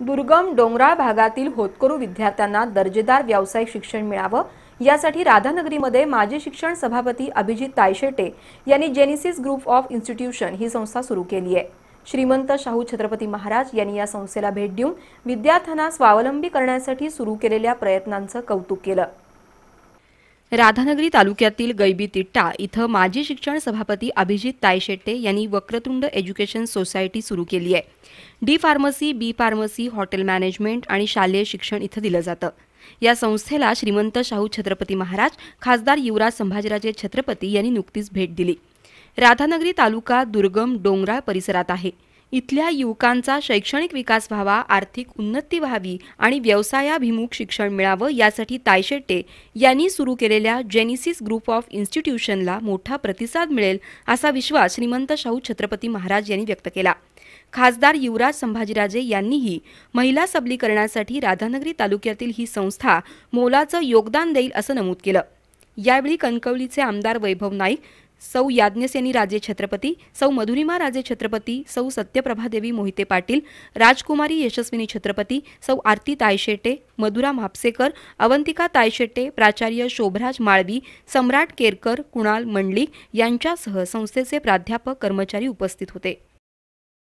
दुर्गम डोंगराळ भागातील होतकरू विद्यार्थ्यांना दर्जेदार व्यावसायिक शिक्षण मिळावं यासाठी राधानगरीमध्ये माजी शिक्षण सभापती अभिजित तायशेटे यांनी जेनिसिस ग्रुप ऑफ इन्स्टिट्यूशन ही संस्था सुरू केली आहे श्रीमंत शाहू छत्रपती महाराज यांनी या संस्थेला भेट देऊन विद्यार्थ्यांना स्वावलंबी करण्यासाठी सुरू केलेल्या प्रयत्नांचं कौतुक केलं राधानगरी तालुक्यातील गैबी तिट्टा इथं माजी शिक्षण सभापती अभिजित तायशेट्टे यांनी वक्रतुंड एज्युकेशन सोसायटी सुरू केली आहे D pharmacy B pharmacy hotel management आणि शालेय शिक्षण इथं दिलं जातं या संस्थेला श्रीमंत शाहू छत्रपती महाराज खासदार युवराज संभाजीराजे छत्रपती यांनी नुकतीच भेट दिली राधानगरी तालुका दुर्गम डोंगराळ परिसरात आहे इथल्या युवकांचा शैक्षणिक विकास व्हावा आर्थिक उन्नती व्हावी आणि व्यवसायाभिमुख शिक्षण मिळावं यासाठी तायशेट्टे यांनी सुरू केलेल्या जेनिसिस ग्रुप ऑफ इन्स्टिट्यूशनला मोठा प्रतिसाद मिळेल असा विश्वास श्रीमंत शाहू छत्रपती महाराज यांनी व्यक्त केला खासदार युवराज संभाजीराजे यांनीही महिला सबलीकरणासाठी राधानगरी तालुक्यातील ही संस्था मोलाचं योगदान देईल असं नमूद केलं यावेळी कणकवलीचे आमदार वैभव नाईक सौ याज्ञसेनी राजे छत्रपती सौ मधुरिमा राजे छत्रपती सौ सत्यप्रभादेवी मोहिते पाटील राजकुमारी यशस्विनी छत्रपती सौ आरती तायशेटे मधुरा म्हापसेकर अवंतिका तायशेटे प्राचार्य शोभराज माळवी सम्राट केरकर कुणाल मंडलिक यांच्यासह संस्थेचे प्राध्यापक कर्मचारी उपस्थित होते